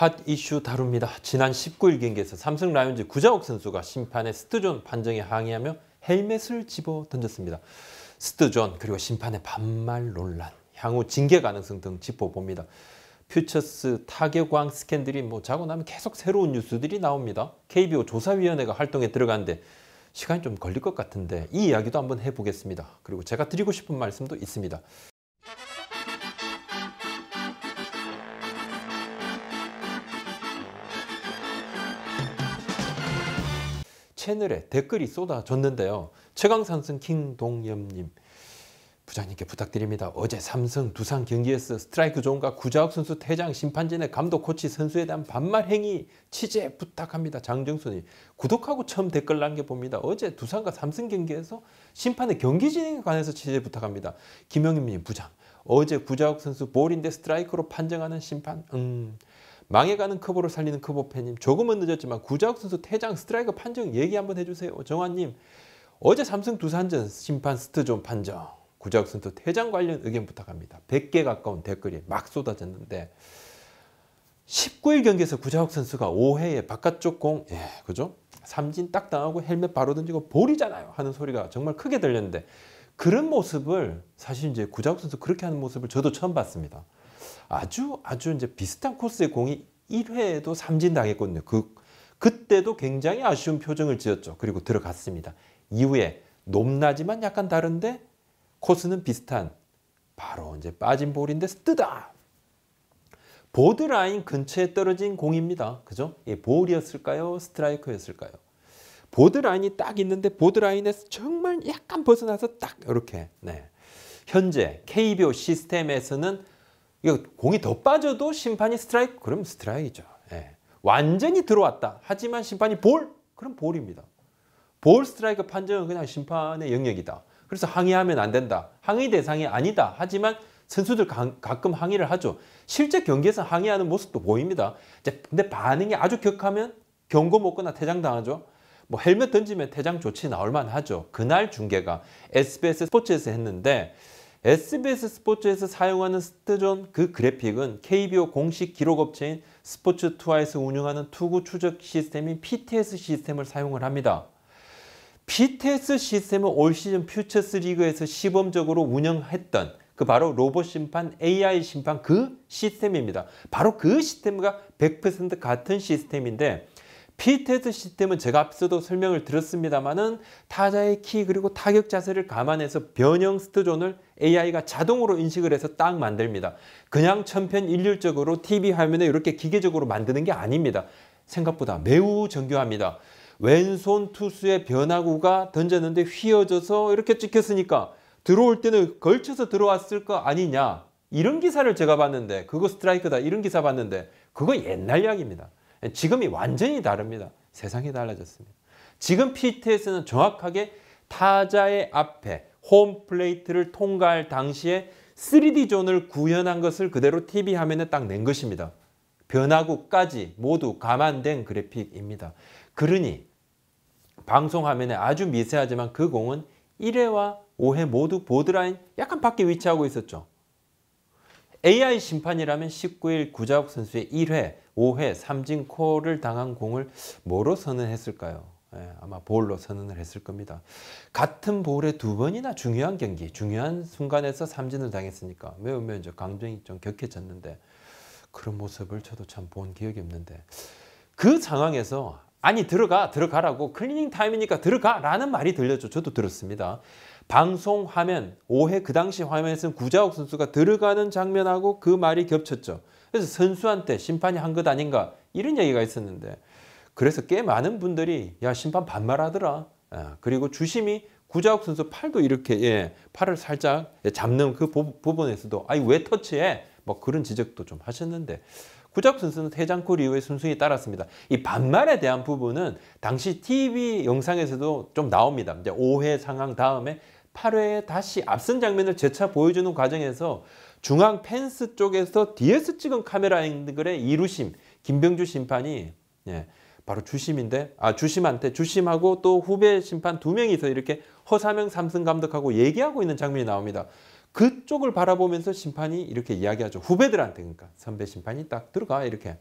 핫 이슈 다룹니다. 지난 19일 경기에서 삼성 라이온즈 구자욱 선수가 심판의 스트존 판정에 항의하며 헬멧을 집어 던졌습니다. 스트존 그리고 심판의 반말 논란, 향후 징계 가능성 등 짚어봅니다. 퓨처스 타격왕 스캔들이 뭐 자고 나면 계속 새로운 뉴스들이 나옵니다. KBO 조사위원회가 활동에 들어갔는데 시간이 좀 걸릴 것 같은데 이 이야기도 한번 해보겠습니다. 그리고 제가 드리고 싶은 말씀도 있습니다. 채널에 댓글이 쏟아졌는데요. 최강산승 킹동엽님 부장님께 부탁드립니다. 어제 삼성 두산 경기에서 스트라이크 존과 구자욱 선수 퇴장 심판진의 감독 코치 선수에 대한 반말 행위 취재 부탁합니다. 장정순이 구독하고 처음 댓글 남겨봅니다. 어제 두산과 삼성 경기에서 심판의 경기 진행에 관해서 취재 부탁합니다. 김영임님 부장 어제 구자욱 선수 볼인데 스트라이크로 판정하는 심판 음 망해가는 커버를 살리는 커버 팬님 조금은 늦었지만 구자욱 선수 퇴장 스트라이크 판정 얘기 한번 해주세요. 정환님 어제 삼성 두산전 심판 스트존 판정 구자욱 선수 퇴장 관련 의견 부탁합니다. 100개 가까운 댓글이 막 쏟아졌는데 19일 경기에서 구자욱 선수가 5회에 바깥쪽 공, 예, 그죠? 삼진 딱 당하고 헬멧 바로 던지고 볼이잖아요 하는 소리가 정말 크게 들렸는데 그런 모습을 사실 이제 구자욱 선수 그렇게 하는 모습을 저도 처음 봤습니다. 아주 아주 이제 비슷한 코스의 공이 1회에도 삼진 당했거든요. 그 그때도 굉장히 아쉬운 표정을 지었죠. 그리고 들어갔습니다. 이후에 높나지만 약간 다른데 코스는 비슷한 바로 이제 빠진 볼인데 뜨다. 보드라인 근처에 떨어진 공입니다. 그죠? 이 볼이었을까요? 스트라이커였을까요 보드라인이 딱 있는데 보드라인에서 정말 약간 벗어나서 딱 이렇게 네. 현재 KBO 시스템에서는 이거 공이 더 빠져도 심판이 스트라이크 그럼 스트라이크죠. 예. 완전히 들어왔다. 하지만 심판이 볼 그럼 볼입니다. 볼 스트라이크 판정은 그냥 심판의 영역이다. 그래서 항의하면 안 된다. 항의 대상이 아니다. 하지만 선수들 가, 가끔 항의를 하죠. 실제 경기에서 항의하는 모습도 보입니다. 이제 근데 반응이 아주 격하면 경고 먹거나 퇴장당하죠. 뭐 헬멧 던지면 퇴장 조치 나올 만하죠. 그날 중계가 SBS 스포츠에서 했는데 SBS 스포츠에서 사용하는 스트존 그 그래픽은 KBO 공식 기록 업체인 스포츠2에서 투 운영하는 투구 추적 시스템인 PTS 시스템을 사용을 합니다. PTS 시스템은 올 시즌 퓨처스 리그에서 시범적으로 운영했던 그 바로 로봇 심판, AI 심판 그 시스템입니다. 바로 그 시스템과 100% 같은 시스템인데 피테드 시스템은 제가 앞서도 설명을 드렸습니다만은 타자의 키 그리고 타격 자세를 감안해서 변형 스트존을 AI가 자동으로 인식을 해서 딱 만듭니다. 그냥 천편일률적으로 TV 화면에 이렇게 기계적으로 만드는 게 아닙니다. 생각보다 매우 정교합니다. 왼손 투수의 변화구가 던졌는데 휘어져서 이렇게 찍혔으니까 들어올 때는 걸쳐서 들어왔을 거 아니냐 이런 기사를 제가 봤는데 그거 스트라이크다 이런 기사 봤는데 그거 옛날 이야기입니다. 지금이 완전히 다릅니다. 세상이 달라졌습니다. 지금 p t 에는 정확하게 타자의 앞에 홈플레이트를 통과할 당시에 3D 존을 구현한 것을 그대로 TV 화면에 딱 낸 것입니다. 변화구까지 모두 감안된 그래픽입니다. 그러니 방송 화면에 아주 미세하지만 그 공은 1회와 5회 모두 보드라인 약간 밖에 위치하고 있었죠. AI 심판이라면 19일 구자욱 선수의 1회, 5회 삼진콜을 당한 공을 뭐로 선언했을까요? 예, 아마 볼로 선언을 했을 겁니다. 같은 볼에 두 번이나 중요한 경기, 중요한 순간에서 삼진을 당했으니까 매우 매우 이제 강정이 좀 격해졌는데 그런 모습을 저도 참 본 기억이 없는데 그 상황에서 아니 들어가 들어가라고 클리닝 타임이니까 들어가라는 말이 들렸죠. 저도 들었습니다. 방송 화면 5회 그 당시 화면에서는 구자욱 선수가 들어가는 장면하고 그 말이 겹쳤죠. 그래서 선수한테 심판이 한 것 아닌가 이런 얘기가 있었는데 그래서 꽤 많은 분들이 야 심판 반말하더라. 아, 그리고 주심이 구자욱 선수 팔도 이렇게 예, 팔을 살짝 잡는 그 부분에서도 아이왜 터치해? 뭐 그런 지적도 좀 하셨는데 구작 순수는 퇴장콜 이후에 순순히 따랐습니다. 이 반말에 대한 부분은 당시 TV 영상에서도 좀 나옵니다. 이제 5회 상황 다음에 8회에 다시 앞선 장면을 재차 보여주는 과정에서 중앙 펜스 쪽에서 뒤에서 찍은 카메라 앵글의 이루심, 김병주 심판이 예, 바로 주심인데 아 주심한테 주심하고 또 후배 심판 두 명이서 이렇게 허사명 삼승 감독하고 얘기하고 있는 장면이 나옵니다. 그쪽을 바라보면서 심판이 이렇게 이야기하죠. 후배들한테 그러니까 선배 심판이 딱 들어가 이렇게.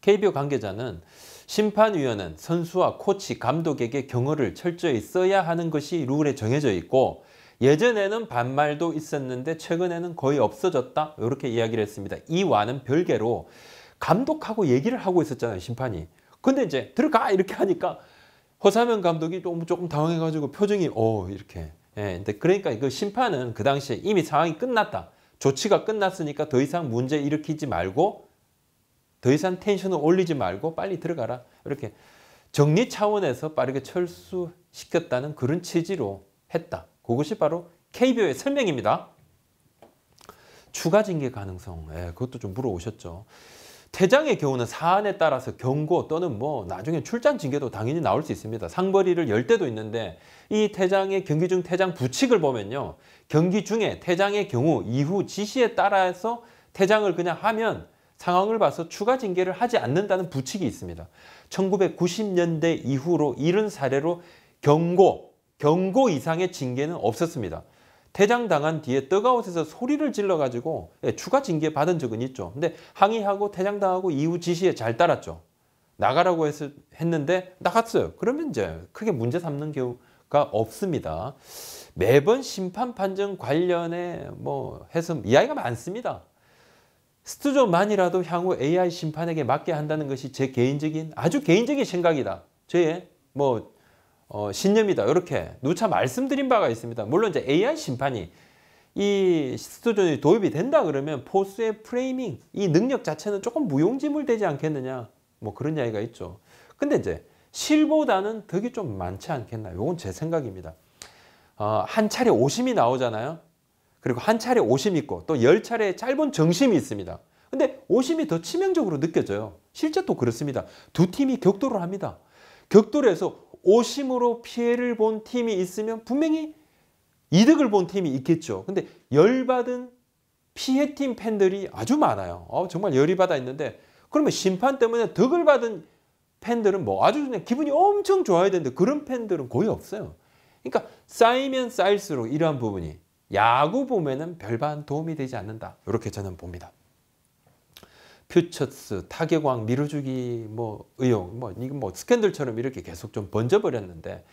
KBO 관계자는 심판위원은 선수와 코치, 감독에게 경호를 철저히 써야 하는 것이 룰에 정해져 있고 예전에는 반말도 있었는데 최근에는 거의 없어졌다 이렇게 이야기를 했습니다. 이와는 별개로 감독하고 얘기를 하고 있었잖아요 심판이. 근데 이제 들어가 이렇게 하니까 허사면 감독이 조금 당황해가지고 표정이 어 이렇게 예, 근데 그러니까 그 심판은 그 당시에 이미 상황이 끝났다. 조치가 끝났으니까 더 이상 문제 일으키지 말고 더 이상 텐션을 올리지 말고 빨리 들어가라. 이렇게 정리 차원에서 빠르게 철수시켰다는 그런 취지로 했다. 그것이 바로 KBO의 설명입니다. 추가 징계 가능성, 예, 그것도 좀 물어오셨죠. 퇴장의 경우는 사안에 따라서 경고 또는 뭐 나중에 출장 징계도 당연히 나올 수 있습니다. 상벌이를 열 때도 있는데 이 퇴장의 경기 중 퇴장 부칙을 보면요. 경기 중에 퇴장의 경우 이후 지시에 따라서 퇴장을 그냥 하면 상황을 봐서 추가 징계를 하지 않는다는 부칙이 있습니다. 1990년대 이후로 이런 사례로 경고, 경고 이상의 징계는 없었습니다. 퇴장당한 뒤에 뜨가웃에서 소리를 질러가지고 예, 추가 징계 받은 적은 있죠. 근데 항의하고 퇴장당하고 이후 지시에 잘 따랐죠. 나가라고 했, 했는데 나갔어요. 그러면 이제 크게 문제 삼는 경우가 없습니다. 매번 심판 판정 관련해 뭐 해서 이야기가 많습니다. 스튜저만이라도 향후 AI 심판에게 맡게 한다는 것이 제 개인적인 아주 개인적인 생각이다. 제뭐 어, 신념이다 이렇게 누차 말씀드린 바가 있습니다. 물론 이제 AI 심판이 이시스토디이 도입이 된다 그러면 포스의 프레이밍 이 능력 자체는 조금 무용지물 되지 않겠느냐 뭐 그런 이야기가 있죠. 근데 이제 실보다는 득이 좀 많지 않겠나 요건 제 생각입니다. 어, 한 차례 오심이 나오잖아요. 그리고 한 차례 오심 이 있고 또 열 차례 짧은 정심이 있습니다. 근데 오심이 더 치명적으로 느껴져요. 실제 또 그렇습니다. 두 팀이 격돌을 합니다. 격돌에서 오심으로 피해를 본 팀이 있으면 분명히 이득을 본 팀이 있겠죠. 근데 열받은 피해팀 팬들이 아주 많아요. 어, 정말 열이 받아 있는데 그러면 심판 때문에 득을 받은 팬들은 뭐 아주 그냥 기분이 엄청 좋아야 되는데 그런 팬들은 거의 없어요. 그러니까 쌓이면 쌓일수록 이러한 부분이 야구 보면은 별반 도움이 되지 않는다. 이렇게 저는 봅니다. 퓨처스, 타격왕 미루주기 뭐 의혹, 뭐 이거 뭐 스캔들처럼 이렇게 계속 좀 번져버렸는데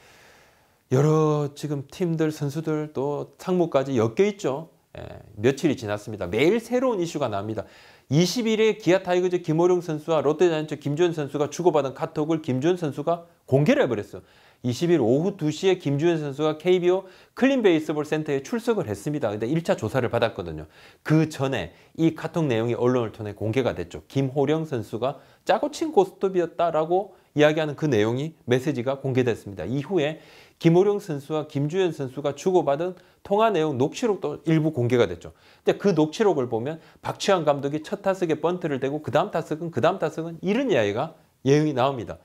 여러 지금 팀들, 선수들 또 상무까지 엮여 있죠. 예, 며칠이 지났습니다. 매일 새로운 이슈가 납니다. 20일에 기아 타이거즈 김호룡 선수와 롯데자이언츠 김준 선수가 주고받은 카톡을 김준 선수가 공개를 해버렸어요. 20일 오후 2시에 김주현 선수가 KBO 클린 베이스볼 센터에 출석을 했습니다. 근데 1차 조사를 받았거든요. 그 전에 이 카톡 내용이 언론을 통해 공개가 됐죠. 김호령 선수가 짜고 친 고스톱이었다라고 이야기하는 그 내용이 메시지가 공개됐습니다. 이후에 김호령 선수와 김주현 선수가 주고받은 통화 내용 녹취록도 일부 공개가 됐죠. 근데 그 녹취록을 보면 박치환 감독이 첫 타석에 번트를 대고 그 다음 타석은 그 다음 타석은 이런 이야기가 예용이 나옵니다.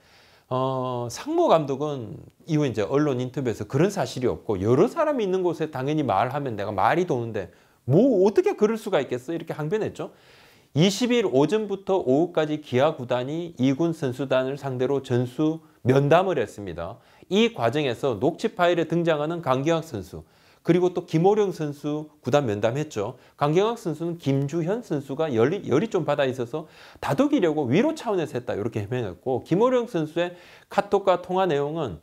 어, 상무 감독은 이후 이제 언론 인터뷰에서 그런 사실이 없고 여러 사람이 있는 곳에 당연히 말하면 내가 말이 도는데 뭐 어떻게 그럴 수가 있겠어 이렇게 항변했죠. 20일 오전부터 오후까지 기아 구단이 이군 선수단을 상대로 전수 면담을 했습니다. 이 과정에서 녹취 파일에 등장하는 강기학 선수 그리고 또 김호령 선수 구단 면담했죠. 강경학 선수는 김주현 선수가 열이, 열이 좀 받아 있어서 다독이려고 위로 차원에서 했다 이렇게 해명했고 김호령 선수의 카톡과 통화 내용은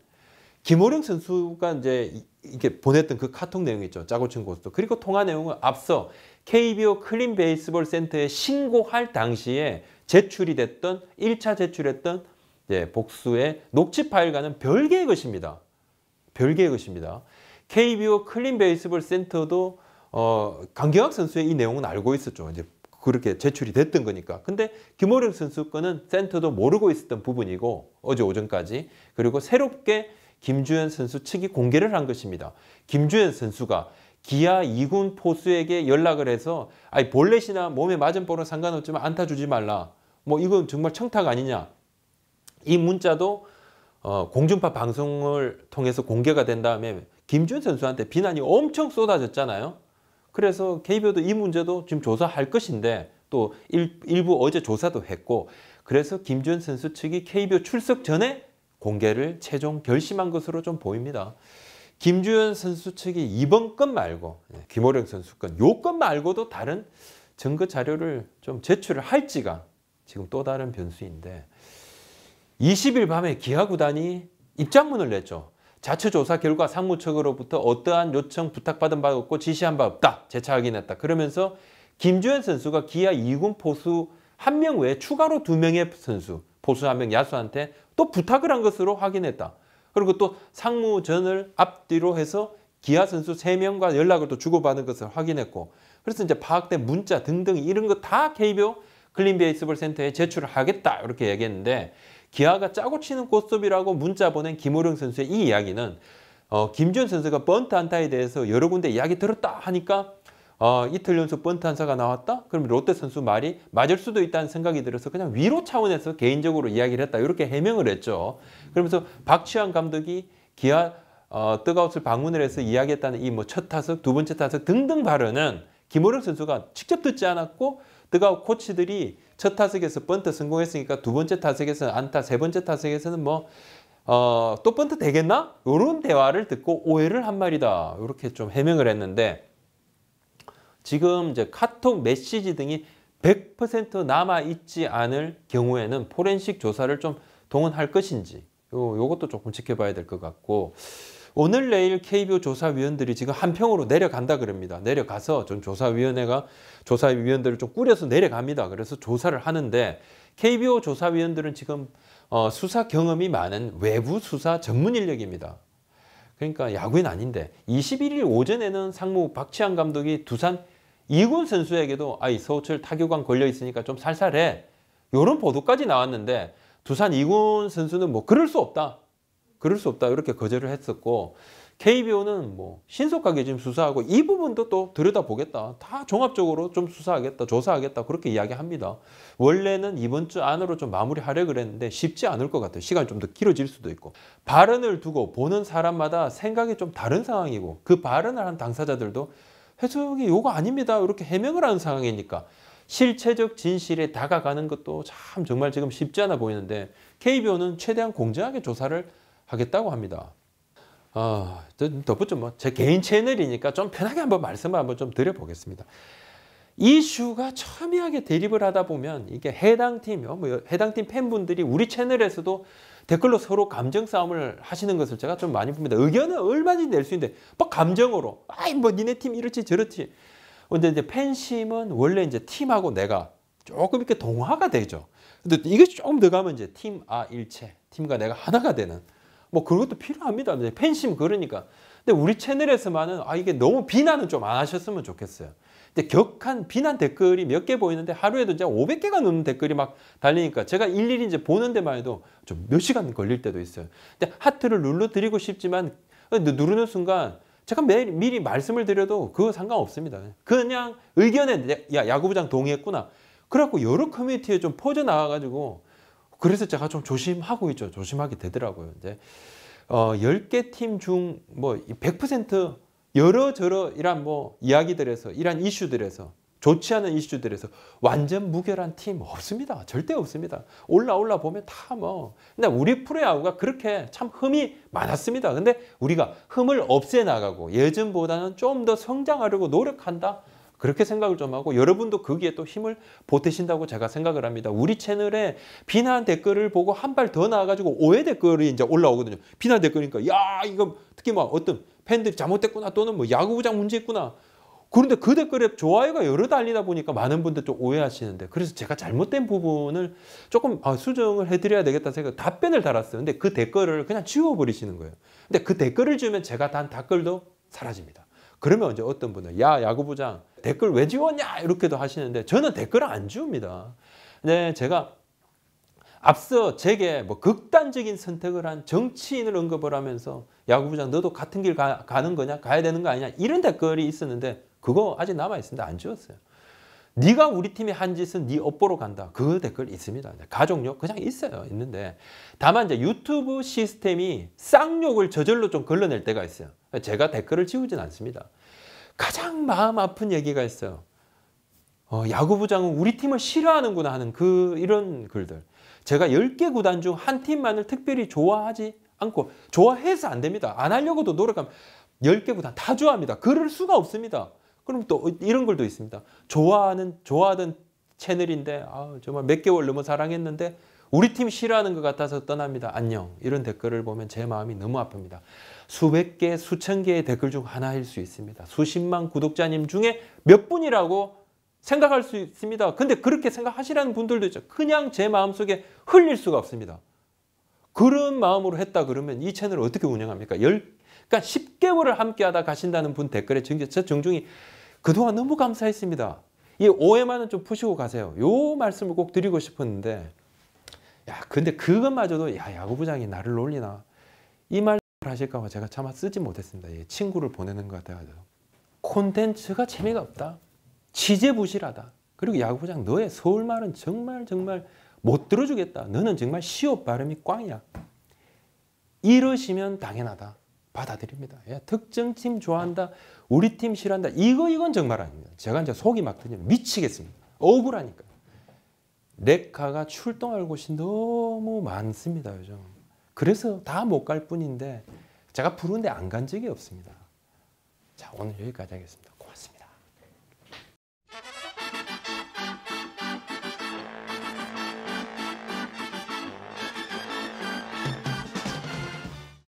김호령 선수가 이제 이게 보냈던 그 카톡 내용 있죠. 짜고친 고스도. 그리고 통화 내용은 앞서 KBO 클린 베이스볼 센터에 신고할 당시에 제출이 됐던 1차 제출했던 예, 복수의 녹취 파일과는 별개의 것입니다. 별개의 것입니다. KBO 클린 베이스볼 센터도 어, 강경학 선수의 이 내용은 알고 있었죠. 이제 그렇게 제출이 됐던 거니까. 근데 김호령 선수 거는 센터도 모르고 있었던 부분이고 어제 오전까지 그리고 새롭게 김주현 선수 측이 공개를 한 것입니다. 김주현 선수가 기아 2군 포수에게 연락을 해서 아니 볼넷이나 몸에 맞은 볼은 상관없지만 안타 주지 말라. 뭐 이건 정말 청탁 아니냐. 이 문자도 어, 공중파 방송을 통해서 공개가 된 다음에 김준 선수한테 비난이 엄청 쏟아졌잖아요. 그래서 KBO도 이 문제도 지금 조사할 것인데 또 일, 일부 어제 조사도 했고 그래서 김준 선수 측이 KBO 출석 전에 공개를 최종 결심한 것으로 좀 보입니다. 김주현 선수 측이 이번 건 말고 예, 김호령 선수 건, 요 건 말고도 다른 증거 자료를 좀 제출을 할지가 지금 또 다른 변수인데 20일 밤에 기아구단이 입장문을 냈죠. 자체조사 결과 상무측으로부터 어떠한 요청 부탁받은 바 없고 지시한 바 없다. 재차 확인했다. 그러면서 김주현 선수가 기아 2군 포수 한 명 외에 추가로 두명의 선수, 포수 한 명 야수한테 또 부탁을 한 것으로 확인했다. 그리고 또 상무전을 앞뒤로 해서 기아 선수 세명과 연락을 또 주고받은 것을 확인했고 그래서 이제 파악된 문자 등등 이런 거다 KBO 클린베이스볼 센터에 제출을 하겠다 이렇게 얘기했는데 기아가 짜고 치는 꽃수이라고 문자 보낸 김호령 선수의 이 이야기는 어, 김준 선수가 번트 안타에 대해서 여러 군데 이야기 들었다 하니까 어, 이틀 연속 번트 안타가 나왔다? 그럼 롯데 선수 말이 맞을 수도 있다는 생각이 들어서 그냥 위로 차원에서 개인적으로 이야기를 했다 이렇게 해명을 했죠. 그러면서 박치환 감독이 기아 어, 뜨거웃을 방문을 해서 이야기했다는 이 뭐 첫 타석, 두 번째 타석 등등 발언은 김호령 선수가 직접 듣지 않았고 뜨거운 코치들이 첫 타석에서 번트 성공했으니까 두 번째 타석에서 안타, 세 번째 타석에서는 뭐, 어, 또 번트 되겠나? 이런 대화를 듣고 오해를 한 말이다. 이렇게 좀 해명을 했는데, 지금 이제 카톡 메시지 등이 100% 남아있지 않을 경우에는 포렌식 조사를 좀 동원할 것인지, 요, 요것도 조금 지켜봐야 될 것 같고, 오늘 내일 KBO 조사위원들이 지금 한평으로 내려간다 그럽니다. 내려가서 좀 조사위원회가 조사위원들을 좀 꾸려서 내려갑니다. 그래서 조사를 하는데 KBO 조사위원들은 지금 어, 수사 경험이 많은 외부 수사 전문 인력입니다. 그러니까 야구인 아닌데 21일 오전에는 상무 박치환 감독이 두산 이군 선수에게도 아이 서호철 타교관 걸려 있으니까 좀 살살해. 요런 보도까지 나왔는데 두산 이군 선수는 뭐 그럴 수 없다. 그럴 수 없다 이렇게 거절을 했었고 KBO는 뭐 신속하게 지금 수사하고 이 부분도 또 들여다보겠다. 다 종합적으로 좀 수사하겠다, 조사하겠다 그렇게 이야기합니다. 원래는 이번 주 안으로 좀 마무리하려 그랬는데 쉽지 않을 것 같아요. 시간이 좀 더 길어질 수도 있고 발언을 두고 보는 사람마다 생각이 좀 다른 상황이고 그 발언을 한 당사자들도 해석이 요거 아닙니다 이렇게 해명을 하는 상황이니까 실체적 진실에 다가가는 것도 참 정말 지금 쉽지 않아 보이는데 KBO는 최대한 공정하게 조사를 하겠다고 합니다. 어, 덧붙여 뭐제 개인 채널이니까 좀 편하게 한번 말씀을 한번 좀 드려보겠습니다. 이슈가 첨예하게 대립을 하다 보면 이게 해당 팀, 뭐 해당 팀 팬분들이 우리 채널에서도 댓글로 서로 감정 싸움을 하시는 것을 제가 좀 많이 봅니다. 의견은 얼마든지 낼 수 있는데 막 뭐 감정으로 아이 뭐 니네 팀 이렇지 저렇지. 근데 이제 팬심은 원래 이제 팀하고 내가 조금 이렇게 동화가 되죠. 근데 이게 조금 더 가면 이제 팀 아 일체, 팀과 내가 하나가 되는 뭐 그것도 필요합니다. 팬심 그러니까. 근데 우리 채널에서만은 아 이게 너무 비난은 좀 안 하셨으면 좋겠어요. 근데 격한 비난 댓글이 몇 개 보이는데 하루에도 이제 500개가 넘는 댓글이 막 달리니까 제가 일일이 이제 보는 데만 해도 좀 몇 시간 걸릴 때도 있어요. 근데 하트를 눌러드리고 싶지만 어, 누르는 순간 제가 매일, 미리 말씀을 드려도 그거 상관없습니다. 그냥 의견에 야, 야구부장 동의했구나. 그래갖고 여러 커뮤니티에 좀 퍼져나가가지고 그래서 제가 좀 조심하고 있죠. 조심하게 되더라고요. 이제 어, 10개 팀 중뭐100% 여러 저러 이런 뭐 이야기들에서 이런 이슈들에서 좋지 않은 이슈들에서 완전 무결한 팀 없습니다. 절대 없습니다. 올라 올라 보면 다 뭐. 근데 우리 프로야구가 그렇게 참 흠이 많았습니다. 근데 우리가 흠을 없애 나가고 예전보다는 좀 더 성장하려고 노력한다. 그렇게 생각을 좀 하고 여러분도 거기에 또 힘을 보태신다고 제가 생각을 합니다. 우리 채널에 비난 댓글을 보고 한 발 더 나아가지고 오해 댓글이 이제 올라오거든요. 비난 댓글이니까 야 이거 특히 막 뭐 어떤 팬들이 잘못됐구나 또는 뭐 야구부장 문제 있구나 그런데 그 댓글에 좋아요가 여러 달리다 보니까 많은 분들 좀 오해하시는데 그래서 제가 잘못된 부분을 조금 아, 수정을 해드려야 되겠다 생각 답변을 달았어요. 근데 그 댓글을 그냥 지워버리시는 거예요. 근데 그 댓글을 지우면 제가 단 댓글도 사라집니다. 그러면 이제 어떤 분은 야 야구부장 댓글 왜 지웠냐 이렇게도 하시는데 저는 댓글을 안 지웁니다. 네, 제가 앞서 제게 뭐 극단적인 선택을 한 정치인을 언급을 하면서 야구부장 너도 같은 길 가, 가는 거냐 가야 되는 거 아니냐 이런 댓글이 있었는데 그거 아직 남아 있습니다. 안 지웠어요. 네가 우리 팀에 한 짓은 네 업보로 간다. 그 댓글 있습니다. 가족력 그냥 있어요. 있는데 다만 이제 유튜브 시스템이 쌍욕을 저절로 좀 걸러낼 때가 있어요. 제가 댓글을 지우진 않습니다. 가장 마음 아픈 얘기가 있어요. 어, 야구부장은 우리 팀을 싫어하는구나 하는 그 이런 글들. 제가 10개 구단 중 한 팀만을 특별히 좋아하지 않고 좋아해서 안 됩니다. 안 하려고도 노력하면 10개 구단 다 좋아합니다. 그럴 수가 없습니다. 그럼 또 이런 글도 있습니다. 좋아하는 좋아하던 채널인데 아, 정말 몇 개월 넘어 사랑했는데 우리 팀 싫어하는 것 같아서 떠납니다. 안녕. 이런 댓글을 보면 제 마음이 너무 아픕니다. 수백 개, 수천 개의 댓글 중 하나일 수 있습니다. 수십만 구독자님 중에 몇 분이라고 생각할 수 있습니다. 근데 그렇게 생각하시라는 분들도 있죠. 그냥 제 마음속에 흘릴 수가 없습니다. 그런 마음으로 했다 그러면 이 채널을 어떻게 운영합니까? 그러니까 10개월을 함께하다 가신다는 분 댓글에 저 정중히 그동안 너무 감사했습니다. 이 오해만은 좀 푸시고 가세요. 요 말씀을 꼭 드리고 싶었는데 야 근데 그것마저도 야 야구부장이 나를 놀리나 이 말을 하실까봐 제가 차마 쓰지 못했습니다. 예, 친구를 보내는 것 같아가지고 콘텐츠가 재미가 없다. 취재 부실하다. 그리고 야구부장 너의 서울말은 정말 정말 못 들어주겠다. 너는 정말 시옷 발음이 꽝이야. 이러시면 당연하다. 받아들입니다. 예, 특정 팀 좋아한다, 우리 팀 싫어한다. 이거 이건 정말 아닙니다. 제가 이제 속이 막터지 미치겠습니다. 억울하니까. 레카가 출동할 곳이 너무 많습니다. 요즘. 그래서 다 못 갈 뿐인데 제가 부르는데 안 간 적이 없습니다. 자 오늘 여기까지 하겠습니다.